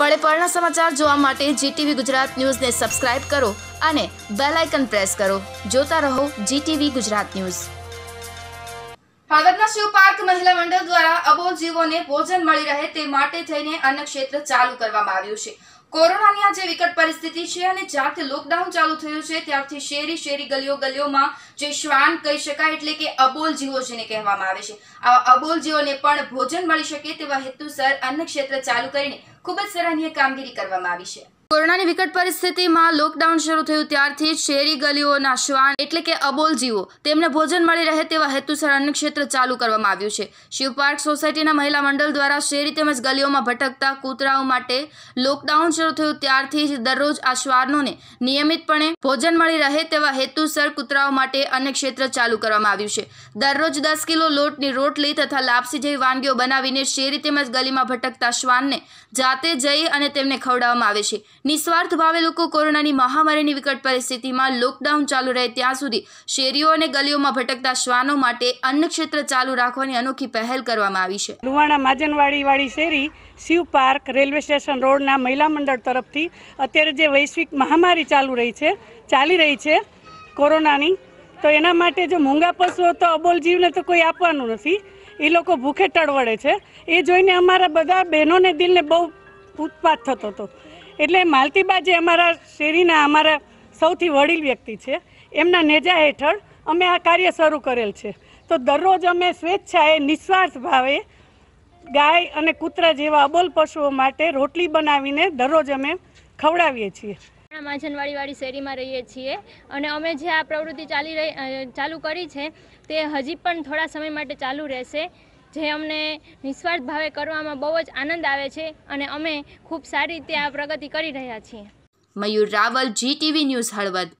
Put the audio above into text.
પળે પળના સમાચાર જોવા માટે જીટીવી ગુજરાત ન્યૂઝને સબસ્ક્રાઇબ કરો અને બેલ આઇકન પ્રેસ કરો જોતા રહો જીટીવી ગુજરાત ન્યૂઝ ભાગતના શિવ પાર્ક મહિલા મંડળ દ્વારા અબોલ જીવોને ભોજન મળી રહે તે માટે થઈને અન્ન ક્ષેત્ર ચાલુ કરવામાં આવ્યું છે કોરોનાની આ જે વિકટ પરિસ્થિતિ છે અને જ્યાંથી લોકડાઉન ચાલુ થયું છે ત્યારથી શેરી શેરી ગલીઓ ગલીઓમાં જે શ્વાન કહી શકાય એટલે કે અબોલ જીવો જેને કહેવામાં આવે છે આવા અબોલ જીવોને પણ ભોજન મળી શકે તેવા હેતુસર અન્ન ક્ષેત્ર ચાલુ કરીને ખૂબ જ સરાહનીય કામગીરી કરવામાં આવી છે કોરોનાની વિકટ પરિસ્થિતિમાં લોકડાઉન શરૂ થયું ત્યારથી શેરી ગલીઓના શ્વાન એટલે કે અબોલ જીવો તેમને ભોજન મળી રહે તેવા હેતુસર અન્ય ક્ષેત્ર ચાલુ કરવામાં આવ્યું છે શિવ પાર્ક સોસાયટીના મહિલા મંડળ દ્વારા શેરી તેમજ ગલીઓમાં ભટકતા કૂતરાઓ માટે લોકડાઉન શરૂ થયું ત્યારથી જ દરરોજ આ શ્વાનોને નિયમિતપણે ભોજન મળી રહે તેવા હેતુસર કૂતરાઓ માટે અન્ય ક્ષેત્ર ચાલુ કરવામાં આવ્યું છે દરરોજ દસ કિલો લોટની રોટલી તથા લાપસી જેવી વાનગીઓ બનાવીને શેરી તેમજ ગલીમાં ભટકતા શ્વાનને જાતે જઈ અને તેમને ખવડાવવામાં આવે છે નિસ્વાર્થ ભાવે લોકો કોરોનાની મહામારીની વિકટ પરિસ્થિતિમાં લોકડાઉન ચાલુ રહે ત્યાં સુધી શેરીઓ અને ગલીઓમાં ભટકતા શ્વાનો માટે અન્ન ક્ષેત્ર ચાલુ રાખવાની અનોખી પહેલ કરવામાં આવી છે લુવાણા માજનવાડી વાળી શેરી શિવ પાર્ક રેલવે સ્ટેશન રોડના મહિલા મંડળ તરફથી અત્યારે જે વૈશ્વિક મહામારી ચાલુ રહી છે ચાલી રહી છે કોરોનાની તો એના માટે જો મૂંગા પશુઓ તો અબોલ જીવને તો કોઈ આપવાનું નથી એ લોકો ભૂખે ટળવડે છે એ જોઈને અમારા બધા બહેનોને દિલને બહુ ઉત્પાત થતો હતો એટલે માલતીબા જે અમારા શેરીના અમારા સૌથી વડીલ વ્યક્તિ છે એમના નેજા હેઠળ અમે આ કાર્ય શરૂ કરેલ છે તો દરરોજ અમે સ્વેચ્છાએ નિસ્વાર્થ ભાવે ગાય અને કૂતરા જેવા અબોલ પશુઓ માટે રોટલી બનાવીને દરરોજ અમે ખવડાવીએ છીએ માંજનવાડીવાળી શેરીમાં રહીએ છીએ અને અમે જે આ પ્રવૃત્તિ ચાલી રહી ચાલુ કરી છે તે હજી પણ થોડા સમય માટે ચાલુ રહેશે જે અમને નિસ્વાર્થ ભાવે કરવામાં બહુ જ આનંદ આવે છે અને અમે ખૂબ સારી રીતે આ પ્રગતિ કરી રહ્યા છીએ મયુર રાવલ જીટીવી ન્યૂઝ હળવદ